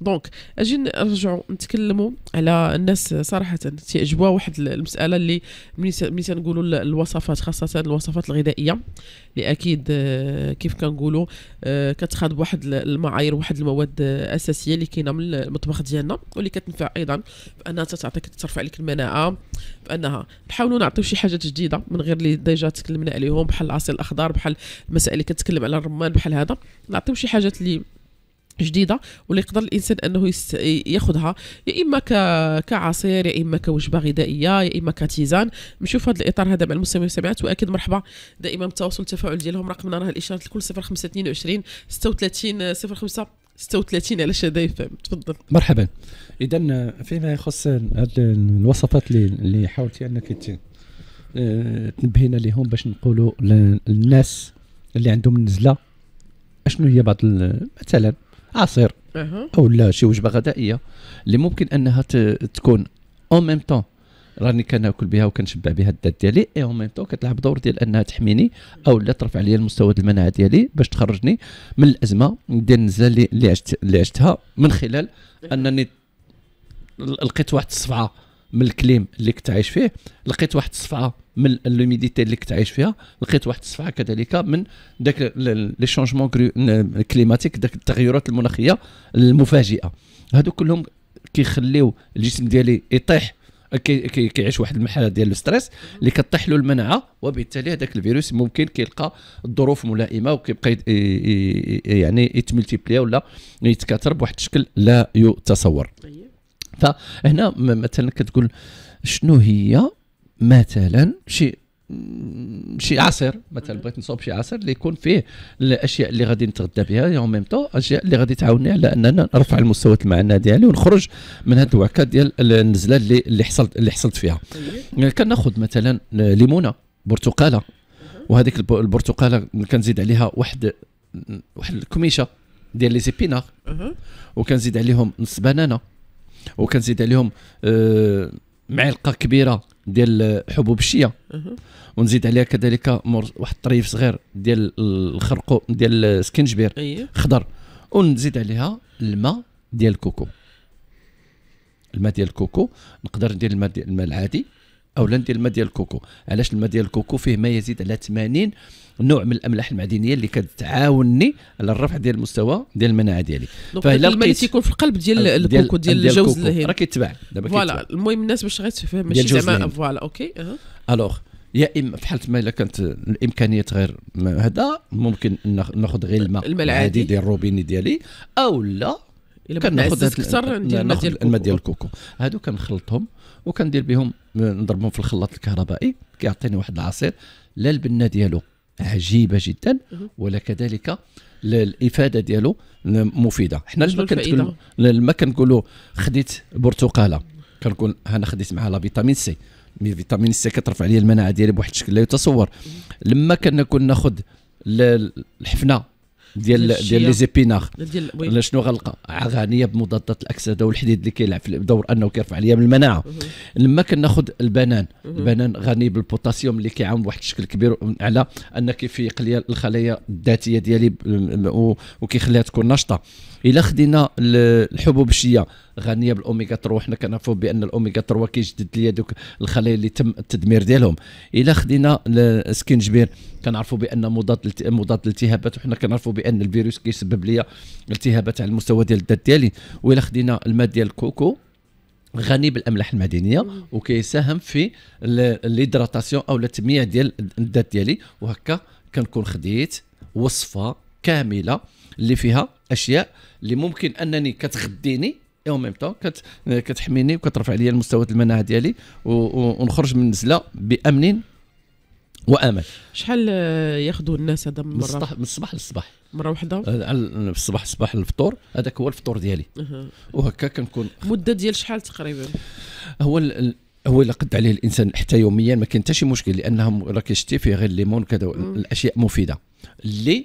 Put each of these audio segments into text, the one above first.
دونك اجي نرجعوا نتكلموا على الناس صراحه تيعجبوها واحد المساله اللي ملي تنقولوا الوصفات خاصه الوصفات الغذائيه اللي اكيد آه، كيف كنقولوا آه، كتخاض بواحد المعايير واحد المواد اساسيه اللي كاينه من المطبخ ديالنا واللي كتنفع ايضا بانها تعطيك ترفع لك المناعه بانها نحاولوا نعطيو شي حاجات جديده من غير اللي ديجا تكلمنا عليهم بحال العصير الاخضر بحال المسائل اللي كتكلم على الرمان بحال هذا نعطيو شي حاجات اللي جديده واللي يقدر الانسان انه ياخذها يا اما كعصير يا اما كوجبه غذائيه يا اما كتيزان نشوف هذا الاطار هذا مع المستمعين والمستمعات واكيد مرحبا دائما بالتواصل التفاعل ديالهم رقمنا راه الاشارات الكل 0522 36 05 36 على شدا يفهم تفضل مرحبا اذا فيما يخص هذه الوصفات اللي اللي حاولتي انك تنبهينا لهم باش نقولوا للناس اللي عندهم النزله اشنو هي بعض مثلا عصير او لا شي وجبه غذائيه اللي ممكن انها تكون اون ميم طون راني كناكل بها وكنشبع بها الذات ديالي اي اون ميم طون كتلعب دور ديال انها تحميني او لا ترفع لي المستوى ديال المناعه ديالي باش تخرجني من الازمه ديال النزله اللي عشت اللي عشتها من خلال انني لقيت واحد الصفعه من الكليم اللي كنت عايش فيه لقيت واحد الصفعه من لوميديتي اللي كنت عايش فيها لقيت واحد الصفعه كذلك من داك لي شونجمون كليماتيك داك التغيرات المناخيه المفاجئه هادو كلهم كيخليو الجسم ديالي يطيح كيعيش واحد المرحله ديال الستريس اللي كطيح له المناعه وبالتالي هذاك الفيروس ممكن كيلقى الظروف ملائمه وكيبقى يعني يتملتيبليا ولا يتكاثر بواحد الشكل لا يتصور طيب. فهنا مثلا كتقول شنو هي مثلا شي شي عصير مثلا بغيت نصوب شي عصير اللي يكون فيه الاشياء اللي غادي نتغدى بها اون ميم تو اشياء اللي غادي تعاوني على اننا نرفع المستوى المعنى ديالي ونخرج من هذه الوعكه ديال النزله اللي اللي حصلت اللي حصلت فيها كناخذ مثلا ليمونه برتقاله وهذيك البرتقاله كنزيد عليها واحد واحد الكميشه ديال لي زيبينار وكنزيد عليهم نص بنانه وكنزيد عليهم آه معلقه كبيره ديال حبوب الشيا ونزيد عليها كذلك واحد الطريف صغير ديال الخرقو ديال السكنجبير خضر ونزيد عليها الماء ديال الكوكو الماء ديال الكوكو نقدر ندير الماء الماء العادي اولا ندير الماء ديال الكوكو علاش الماء ديال الكوكو فيه ما يزيد على 80 نوع من الاملاح المعدنيه اللي كتعاونني على الرفع ديال المستوى ديال المناعه ديالي فالا الماء اللي تيكون في القلب ديال آه، الكوكو ديال, ديال الجوز الهين راه كيتباع دابا فوالا المهم الناس باش غتفهم ماشي زعما فوالا اوكي أه. الوغ يا اما في حاله ما الا كانت الامكانيات غير هذا ممكن ناخذ غير الماء العادي ديال الروبيني ديالي او لا كناخذ الماء ديال الكوكو هادو كنخلطهم وكندير بهم نضربهم في الخلاط الكهربائي كيعطيني واحد العصير لا البنه ديالو عجيبه جدا ولا كذلك الافاده ديالو مفيده حنا لما كنقولوا خديت برتقاله كنقول انا خديت معها لا فيتامين سي فيتامين سي كترفع عليا المناعه ديالي بواحد الشكل لا يتصور لما كنا كنا ناخذ الحفنه ديال ديال لي زيبيناغ ديال شنو غنلقى غنيه بمضادات الاكسده والحديد اللي كيلعب في دور انه كيرفع عليا من المناعه لما كناخذ البنان البنان غني بالبوتاسيوم اللي كيعاون بواحد الشكل كبير على ان كيفيق لي الخلايا الذاتيه ديالي وكيخليها تكون نشطه الا خدينا الحبوب الشيه غنيه بالاوميغا 3 وحنا كنعرفوا بان الاوميغا 3 كيجدد ليا دوك الخلايا اللي تم التدمير ديالهم الا خدينا السكنجبير كنعرفوا بان مضاد مضاد الالتهابات وحنا كنعرفوا بان الفيروس كيسبب ليا التهابات على المستوى ديال الذات ديالي والا خدينا الماء ديال الكوكو غني بالاملاح المعدنيه وكيساهم في ليدراتاسيون او التمييع ديال الذات ديالي وهكا كنكون خديت وصفه كامله اللي فيها اشياء اللي ممكن انني كتغديني اي اون ميم طون كتحميني وكترفع عليا المستوى المناعه ديالي ونخرج من النزله بامن وامل شحال ياخذوا الناس هذا من مره من الصباح للصباح مره واحده في الصباح الصباح الفطور هذاك هو الفطور ديالي وهكا كنكون مده ديال شحال تقريبا هو ال... هو الا قد عليه الانسان حتى يوميا ما كاين حتى شي مشكل لانه راه كيشتي فيه غير الليمون كذا الاشياء مفيده اللي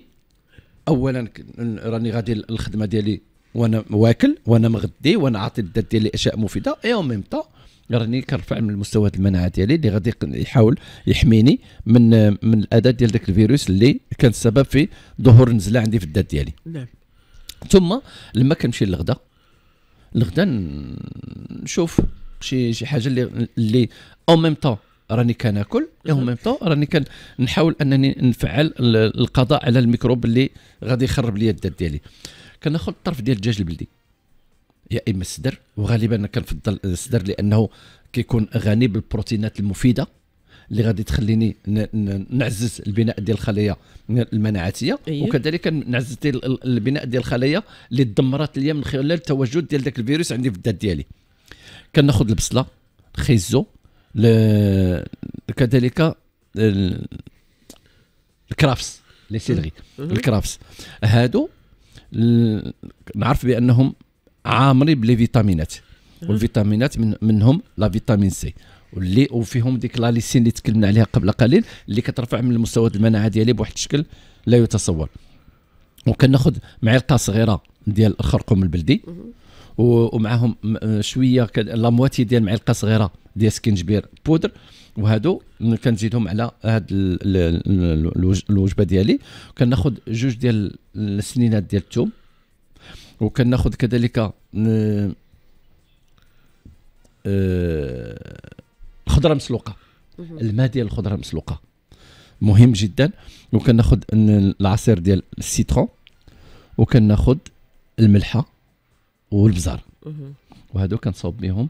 اولا راني غادي الخدمه ديالي وانا واكل وانا مغدي وانا عاطي الدات ديالي اشياء مفيده اي اون ميم طون راني كنرفع من مستوى المناعه ديالي اللي غادي يحاول يحميني من من الاذى ديال ذاك الفيروس اللي كان السبب في ظهور نزله عندي في الدات ديالي نعم ثم لما كنمشي للغدا الغدا نشوف شي شي حاجه اللي اللي او ميم طون راني كناكل او ميم طون راني كنحاول انني نفعل القضاء على الميكروب اللي غادي يخرب لي الدات ديالي كناخذ الطرف ديال الدجاج البلدي يا اما الصدر وغالبا كنفضل الصدر لانه كيكون غني بالبروتينات المفيده اللي غادي تخليني نعزز البناء ديال الخلايا المناعتيه أيوه. وكذلك نعزز ديال البناء ديال الخلايا اللي دمرت ليا من خلال التواجد ديال ذاك الفيروس عندي في الذات ديالي كناخذ البصله الخيزو كذلك الكرافس لي سيلغي الكرافس هادو نعرف بانهم عامرين بلي فيتامينات والفيتامينات من منهم لا فيتامين سي واللي وفيهم ديك لاليسين اللي تكلمنا عليها قبل قليل اللي كترفع من المستوى المناعه ديالي بواحد الشكل لا يتصور وكناخذ معلقه صغيره ديال الخرقوم البلدي ومعاهم شويه لا مواتي ديال معلقه صغيره ديال سكنجبير بودر وهادو كنزيدهم على هاد الوجبه ديالي كناخذ جوج ديال السنينات ديال الثوم وكناخذ كذلك آه، خضره مسلوقه الماء ديال الخضره مسلوقه مهم جدا وكناخذ العصير ديال السيترون وكناخذ الملحه والبزار وهادو كنصاوب بهم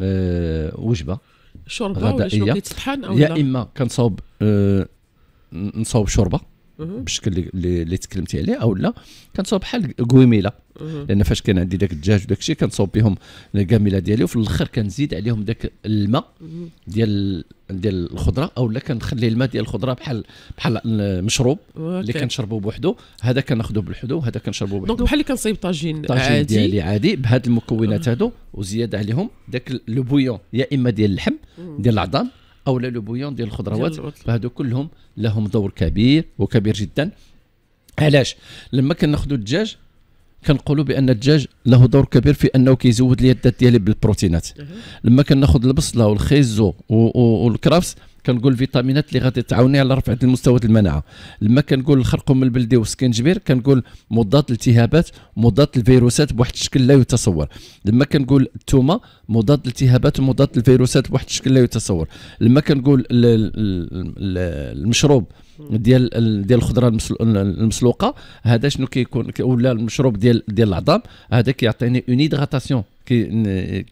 آه، وجبه شوربه ولا شنو كيتطحن يا اما كنصاوب آه نصاوب شوربه بالشكل اللي, اللي تكلمتي عليه او لا كنصوب بحال كويميله لان فاش كان عندي داك الدجاج وداك الشيء كنصوب بهم الكاميله ديالي وفي الاخر كنزيد عليهم داك الماء ديال ديال الخضره او لا كنخلي الماء ديال الخضره بحال بحال المشروب اللي كنشربوه بوحدو هذا كناخذوه بالحدو وهذا كنشربوه بوحدو دونك بحال اللي كنصيب طاجين طاجين عادي. ديالي عادي بهاد المكونات هادو وزياده عليهم داك لو بويون يا اما ديال اللحم ديال العظام او لا لوبويون ديال الخضروات فهادو كلهم لهم دور كبير وكبير جدا علاش لما كناخذوا الدجاج كنقولوا بان الدجاج له دور كبير في انه كيزود لي الدات ديالي بالبروتينات لما كناخذ البصله والخيزو والكرابس كنقول الفيتامينات اللي غادي تعاوني على رفع المستوى المناعه لما كنقول الخرقوم البلدي والسكنجبير كنقول مضاد الالتهابات مضاد الفيروسات بواحد الشكل لا يتصور لما كنقول الثومه مضاد الالتهابات ومضاد الفيروسات بواحد الشكل لا يتصور لما كنقول المشروب ديال ديال الخضره المسلوقه هذا شنو كيكون ولا المشروب ديال ديال العظام هذا كيعطيني اون هيدراتاسيون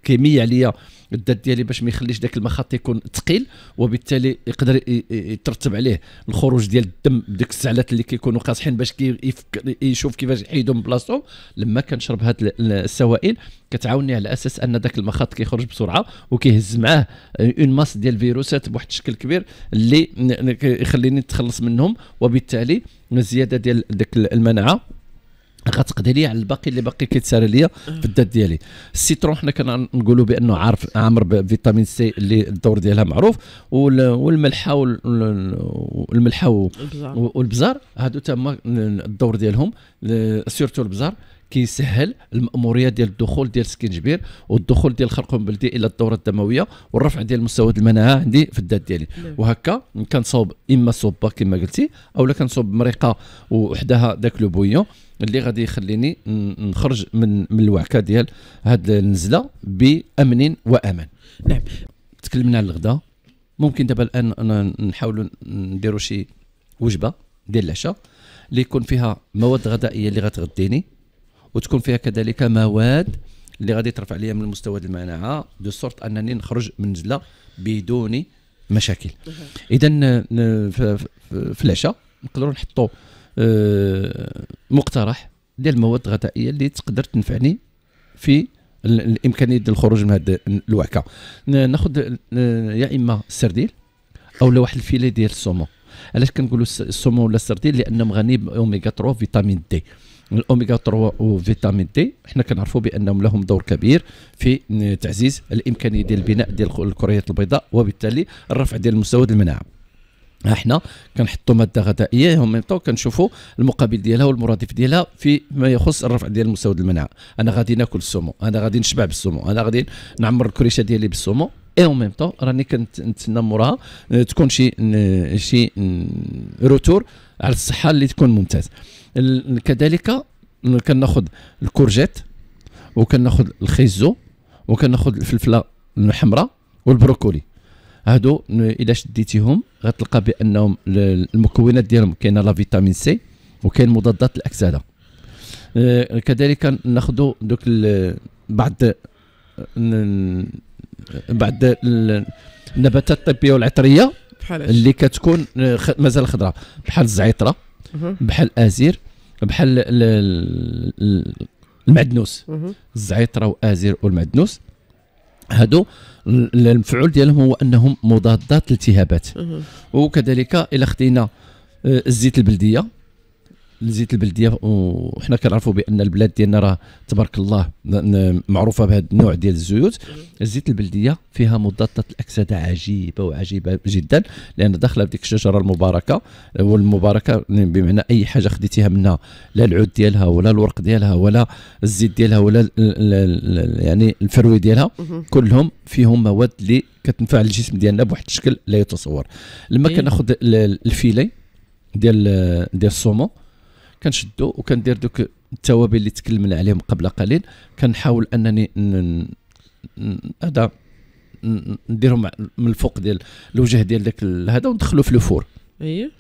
كيميه عليا الذات ديالي باش ما يخليش ذاك المخاط يكون ثقيل وبالتالي يقدر يترتب عليه الخروج ديال الدم بديك السعلات اللي كيكونوا قاصحين باش كي يشوف كيفاش يحيدهم من بلاصتهم لما كنشرب هاد السوائل كتعاوني على اساس ان ذاك المخاط كيخرج بسرعه وكيهز معاه اون ماس ديال الفيروسات بواحد الشكل كبير اللي يخليني نتخلص منهم وبالتالي الزياده ديال ديك المناعه غتقضي لي على الباقي اللي باقي كيتسالى ليا في الدات ديالي السيترون حنا كنقولوا بانه عارف عامر بفيتامين سي اللي الدور ديالها معروف والملحه والملحه والبزار هادو تما الدور ديالهم سيرتو البزار كيسهل الماموريه ديال الدخول ديال جبير والدخول ديال الخلق البلدي الى الدوره الدمويه والرفع ديال مستوى المناعه عندي في الذات ديالي نعم. وهكا كنصوب اما صوبه كما قلتي اولا كنصوب مريقه وحدها داك لو بويون اللي غادي يخليني نخرج من من الوعكه ديال هاد النزله بامن وامان نعم تكلمنا على الغداء ممكن دابا الان نحاولوا نديروا شي وجبه ديال العشاء اللي يكون فيها مواد غذائيه اللي غتغديني وتكون فيها كذلك مواد اللي غادي ترفع لي من مستوى المناعه دو سورت انني نخرج من نزله بدون مشاكل اذا في العشاء نقدروا نحطوا آه، مقترح ديال المواد الغذائيه اللي تقدر تنفعني في الامكانيه ديال الخروج من هذه الوعكه ناخذ يا اما السرديل او واحد الفيلي ديال السومون علاش كنقولوا السومون ولا السرديل لانه غني باوميغا 3 فيتامين دي الاوميغا 3 وفيتامين دي حنا كنعرفوا بانهم لهم دور كبير في تعزيز الامكانيه ديال البناء ديال الكريات البيضاء وبالتالي الرفع ديال مستوى المناعه احنا كنحطوا ماده غذائيه هم طو كنشوفوا المقابل ديالها والمرادف ديالها في ما يخص الرفع ديال مستوى المناعه انا غادي ناكل السومو انا غادي نشبع بالسومو انا غادي نعمر الكريشه ديالي بالسومو اي اون ميم طون راني كنتسنى موراها آه، تكون شي شي روتور على الصحه اللي تكون ممتاز كذلك كناخذ الكورجيت وكناخذ الخيزو وكناخذ الفلفله الحمراء والبروكولي هادو الى شديتيهم غتلقى بانهم المكونات ديالهم كاينه لا فيتامين سي وكاين مضادات الاكسده آه، كذلك ناخذ دوك بعض بعض النباتات الطبيه والعطريه اللي كتكون مازال خضراء بحال الزعتره بحال الازير بحال المعدنوس الزعيطره والازير والمعدنوس هادو المفعول ديالهم هو انهم مضادات الالتهابات وكذلك الا خدينا آه، الزيت البلديه لزيت البلديه وحنا كنعرفوا بان البلاد ديالنا راه تبارك الله معروفه بهذا النوع ديال الزيوت زيت البلديه فيها مضادات الاكسده عجيبه وعجيبه جدا لان داخله بديك الشجره المباركه والمباركه بمعنى اي حاجه خديتيها منها لا العود ديالها ولا الورق ديالها ولا الزيت ديالها ولا يعني الفروي ديالها كلهم فيهم مواد اللي كتنفع الجسم ديالنا بواحد الشكل لا يتصور لما إيه. كناخذ الفيلي ديال ديال الصومون كنشدو وكندير دوك التوابل اللي تكلمنا عليهم قبل قليل كنحاول انني هذا نديرهم من الفوق ديال الوجه ديال داك هذا وندخلو في الفور اييه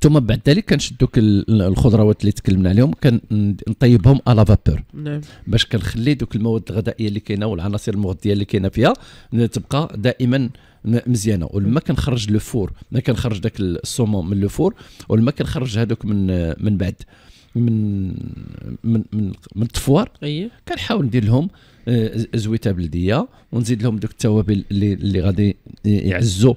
ثم بعد ذلك كنشدو الخضروات اللي تكلمنا عليهم كنطيبهم على فابور نعم. باش كنخلي دوك المواد الغذائيه اللي كاينه والعناصر المغذيه اللي كاينه فيها تبقى دائما مزيانه ولما كنخرج لو فور ما كنخرج داك السومون من لو فور ولما كنخرج هذوك من من بعد من من من, من الطفوار كنحاول ندير لهم آه، زويته بلديه ونزيد لهم دوك التوابل اللي اللي غادي يعزوا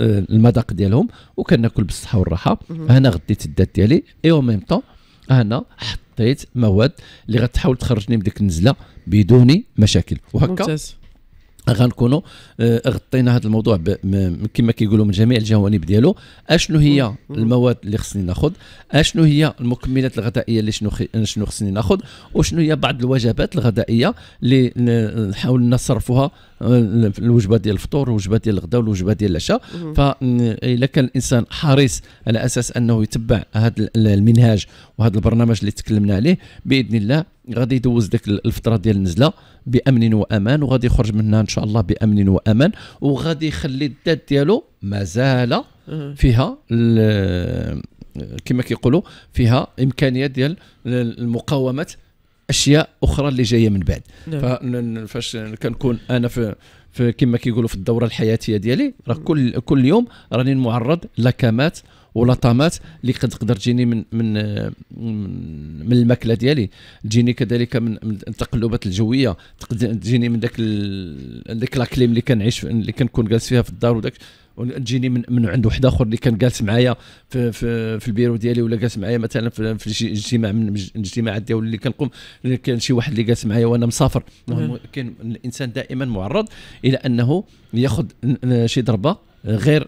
آه، المذاق ديالهم وكناكل بالصحه والراحه انا غديت الدات ديالي اي او ميم طون انا حطيت مواد اللي غتحاول تخرجني من ديك النزله بدون مشاكل وهكا ممتاز. غنكونوا آه، غطينا هذا الموضوع كما كيقولوا من جميع الجوانب ديالو اشنو هي المواد اللي خصني ناخذ اشنو هي المكملات الغذائيه اللي شنو شنو خصني ناخذ وشنو هي بعض الوجبات الغذائيه اللي نحاول نصرفها آه، الوجبه ديال الفطور الوجبه ديال الغداء والوجبه ديال العشاء فاذا آه، كان الانسان حريص على اساس انه يتبع هذا المنهاج وهذا البرنامج اللي تكلمنا عليه باذن الله غادي يدوز ديك الفتره ديال النزله بامن وامان وغادي يخرج منها ان شاء الله بامن وامان وغادي يخلي الذات ديالو مازال فيها كما كيقولوا فيها امكانيه ديال المقاومه اشياء اخرى اللي جايه من بعد نعم. فاش كنكون انا في كما كيقولوا في الدوره الحياتيه ديالي راه كل كل يوم راني معرض لكمات ولطامات اللي قد تقدر تجيني من من من الماكله ديالي تجيني كذلك من, التقلبات الجويه تجيني من داك ال... داك لاكليم اللي كنعيش اللي كنكون جالس فيها في الدار وداك تجيني من من عند واحد اخر اللي كان جالس معايا في في, في البيرو ديالي ولا جالس معايا مثلا في, في اجتماع من الاجتماعات ديالي اللي كنقوم كان شي واحد اللي جالس معايا وانا مسافر كان الانسان دائما معرض الى انه ياخذ شي ضربه غير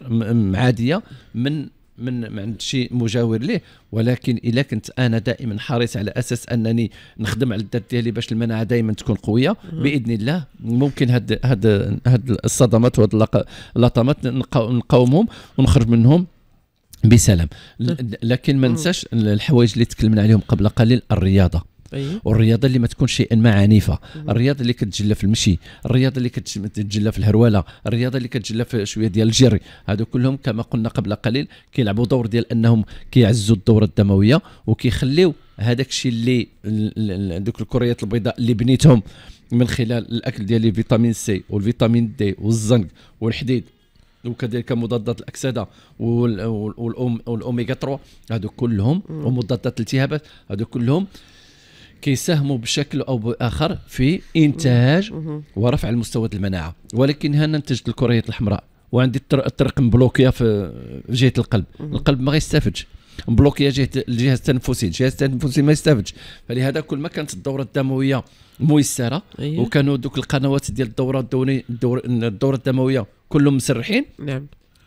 عاديه من من ما عند شي مجاور ليه ولكن الا كنت انا دائما حريص على اساس انني نخدم على الذات ديالي باش المناعه دائما تكون قويه باذن الله ممكن هاد هاد هاد الصدمات وهاد اللطمات نقاومهم ونخرج منهم بسلام لكن ما ننساش الحوايج اللي تكلمنا عليهم قبل قليل الرياضه أيه؟ والرياضه اللي ما تكونش شيئا ما عنيفه الرياضه اللي كتجلى في المشي الرياضه اللي كتجلى في الهروله الرياضه اللي كتجلى في شويه ديال الجري هادو كلهم كما قلنا قبل قليل كيلعبوا دور ديال انهم كيعزوا الدوره الدمويه وكيخليو هذاك الشيء اللي دوك الكريات البيضاء اللي بنيتهم من خلال الاكل ديال الفيتامين سي والفيتامين دي والزنك والحديد وكذلك مضادات الاكسده والأوم والاوميغا 3 هادو كلهم ومضادات الالتهابات هادو كلهم كيساهموا بشكل او باخر في انتاج ورفع المستوى المناعه ولكن هنا نتجت الكريات الحمراء وعندي الطرق مبلوكيه في جهه القلب القلب ما غيستافدش مبلوكيه جهه الجهاز التنفسي الجهاز التنفسي ما يستافدش فلهذا كل ما كانت الدوره الدمويه ميسره أيه. وكانوا دوك القنوات ديال الدوره الدوري الدوره الدمويه كلهم مسرحين نعم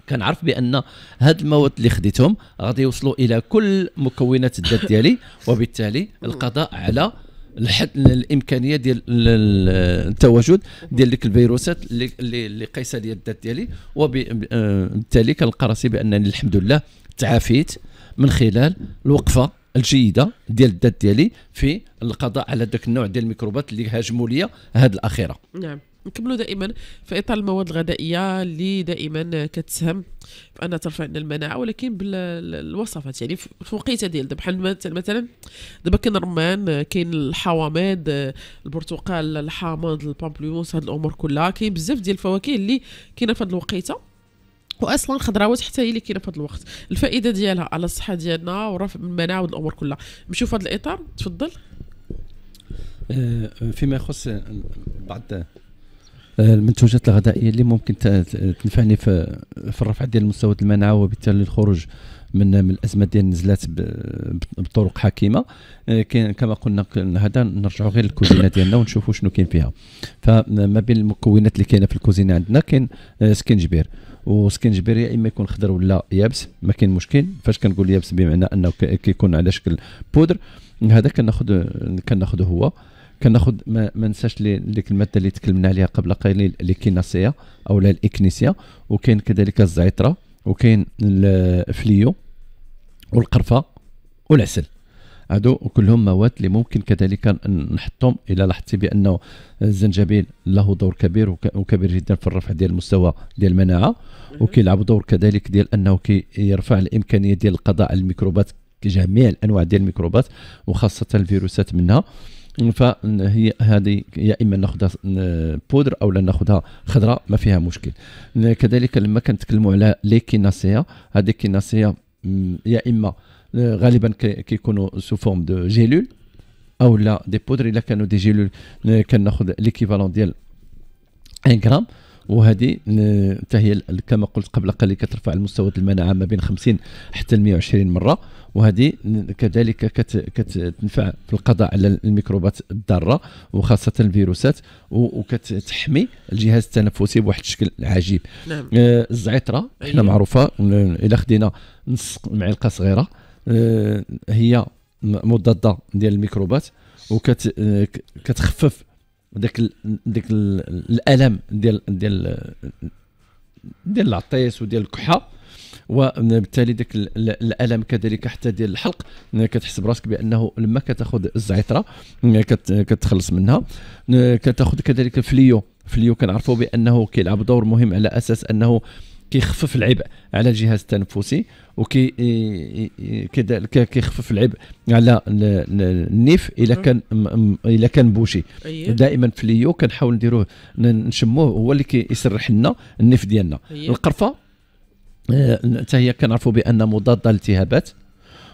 كنعرف بان هاد المواد اللي خديتهم غادي يوصلوا الى كل مكونات الذات ديالي وبالتالي القضاء على الحد الامكانيه ديال التواجد ديال ديك الفيروسات اللي اللي قيسه ليا الذات ديالي وبالتالي آه، كنلقى راسي بانني الحمد لله تعافيت من خلال الوقفه الجيده ديال الذات ديالي في القضاء على ذاك النوع ديال الميكروبات اللي هاجموا ليا هاد الاخيره نعم نكملوا دائما في اطار المواد الغذائيه اللي دائما كتسهم في انها ترفع لنا المناعه ولكن بالوصفات يعني في وقيته ديال بحال مثلا دابا كاين الرمان كاين الحوامض البرتقال الحامض البامبليوس هاد الامور كلها كاين بزاف ديال الفواكه اللي كاينه في هاد الوقيته واصلا الخضروات حتى هي اللي كاينه في هاد الوقت الفائده ديالها على الصحه ديالنا ورفع المناعه والامور كلها نمشيو في هذا الاطار تفضل أه، فيما يخص بعض آه، المنتوجات الغذائيه اللي ممكن تنفعني في في الرفع ديال مستوى المناعه وبالتالي الخروج من من الازمه ديال النزلات بطرق حكيمه آه، كاين كما قلنا هذا نرجعوا غير للكوزينه ديالنا ونشوفوا شنو كاين فيها فما بين المكونات اللي كاينه في الكوزينه عندنا كاين آه، سكنجبير وسكنجبير يا اما يكون خضر ولا يابس ما كاين مشكل فاش كنقول يابس بمعنى انه كيكون على شكل بودر هذا كناخذ كناخذ هو كناخذ ما, ما نساش ديك الماده اللي تكلمنا عليها قبل قليل الكناسيه او لا الاكنيسيه وكاين كذلك الزعتره وكاين الفليو والقرفه والعسل هادو كلهم مواد اللي ممكن كذلك نحطهم الى لاحظتي بانه الزنجبيل له دور كبير وكبير جدا في الرفع ديال المستوى ديال المناعه وكيلعب دور كذلك ديال انه كيرفع الامكانيه ديال القضاء على الميكروبات جميع الانواع ديال الميكروبات وخاصه الفيروسات منها فهي هذه يا اما ناخذها بودر او لا ناخذها خضراء ما فيها مشكل كذلك لما كنتكلموا على لي هذه كيناسيا يا اما غالبا كيكونوا سو فورم دو جيلول او لا دي بودر الا كانوا دي جيلول كناخذ ليكيفالون ديال 1 غرام وهذه حتى هي كما قلت قبل قليل كترفع المستوى المناعه ما بين 50 حتى 120 مره وهذه كذلك كتنفع في القضاء على الميكروبات الضاره وخاصه الفيروسات وكتحمي الجهاز التنفسي بواحد الشكل عجيب نعم. آه الزعتره حنا أيوة. معروفه الا خدينا نص معلقه صغيره آه هي مضاده ديال الميكروبات وكتخفف آه، وداك داك الالم ديال ديال ديال العطيس وديال الكحه وبالتالي داك الالم كذلك حتى ديال الحلق كتحس براسك بانه لما كتاخذ الزعتره كتخلص منها كتاخذ كذلك فليو فليو كنعرفوا بانه كيلعب دور مهم على اساس انه كيخفف العبء على الجهاز التنفسي وكي كذلك كيخفف العبء على النيف اذا كان اذا كان بوشي أيه. دائما في ليو كنحاول نديروه نشموه هو اللي كيسرح لنا النيف ديالنا أيه. القرفه آه، حتى هي كنعرفوا بان مضاده للالتهابات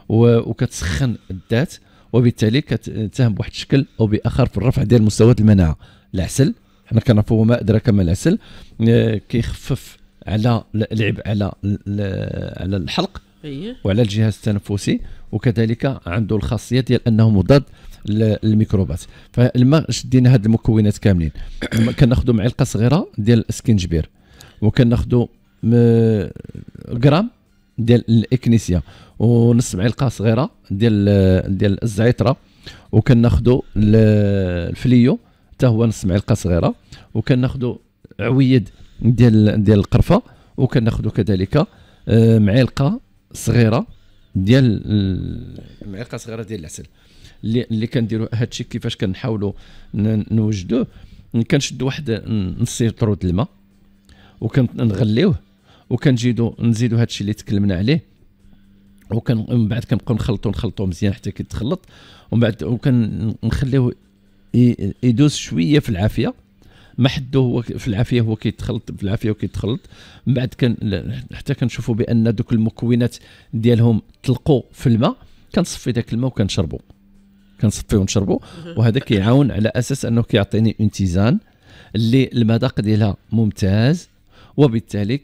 وكتسخن الذات وبالتالي كتساهم بواحد الشكل او باخر في الرفع ديال مستويات المناعه العسل حنا كنعرفوا ما ادراك ما العسل آه، كيخفف على لعب على على الحلق إيه. وعلى الجهاز التنفسي وكذلك عنده الخاصيه ديال انه مضاد للميكروبات فلما شدينا هاد المكونات كاملين كناخذوا معلقه صغيره ديال السكنجبير وكناخذوا غرام ديال الاكنيسيا ونص معلقه صغيره ديال ديال الزعتره وكناخذوا الفليو حتى هو نص معلقه صغيره وكناخذوا عويد ديال ديال القرفه وكناخذوا كذلك آه، معلقه صغيره ديال معلقه صغيره ديال العسل اللي اللي كنديروا هذا الشيء كيفاش كنحاولوا نوجدوه كنشد واحد نص لتر د الماء وكنغليوه وكنجيدو نزيدو هذا الشيء اللي تكلمنا عليه وكان من بعد كنبقاو نخلطو نخلطو مزيان حتى كيتخلط ومن بعد وكنخليوه يدوز شويه في العافيه ما حدو هو في العافيه هو كيتخلط في العافيه وكيتخلط من بعد كان حتى كنشوفوا بان دوك المكونات ديالهم تلقوا في الماء كنصفي ذاك الماء وكنشربوا كنصفيه ونشربو وهذا كيعاون على اساس انه كيعطيني اون تيزان اللي المذاق ديالها ممتاز وبالتالي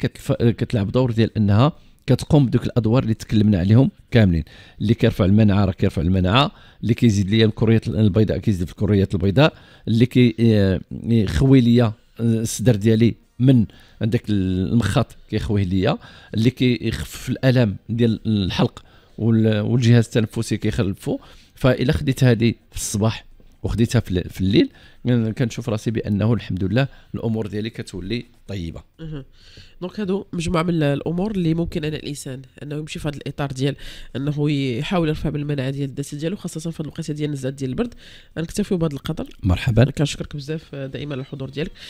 كتلعب دور ديال انها كتقوم بدوك الادوار اللي تكلمنا عليهم كاملين اللي كيرفع المناعه راه كيرفع المناعه اللي كيزيد ليا الكريات البيضاء كيزيد في الكريات البيضاء اللي كيخوي آه، آه، ليا آه، الصدر ديالي من عندك المخاط كيخويه ليا اللي كيخفف الالم ديال الحلق والجهاز التنفسي كيخلفو فإلا خديت هذه في الصباح وخديتها في الليل كنشوف راسي بانه الحمد لله الامور ديالي كتولي طيبه دونك هادو مجموعه من الامور اللي ممكن ان الانسان انه يمشي في هذا الاطار ديال انه يحاول يرفع بالمناعه ديال الدسه ديالو خاصه في الوقيته ديال نزات ديال البرد غنكتفيو بهذا القدر مرحبا كنشكرك بزاف دائما على الحضور ديالك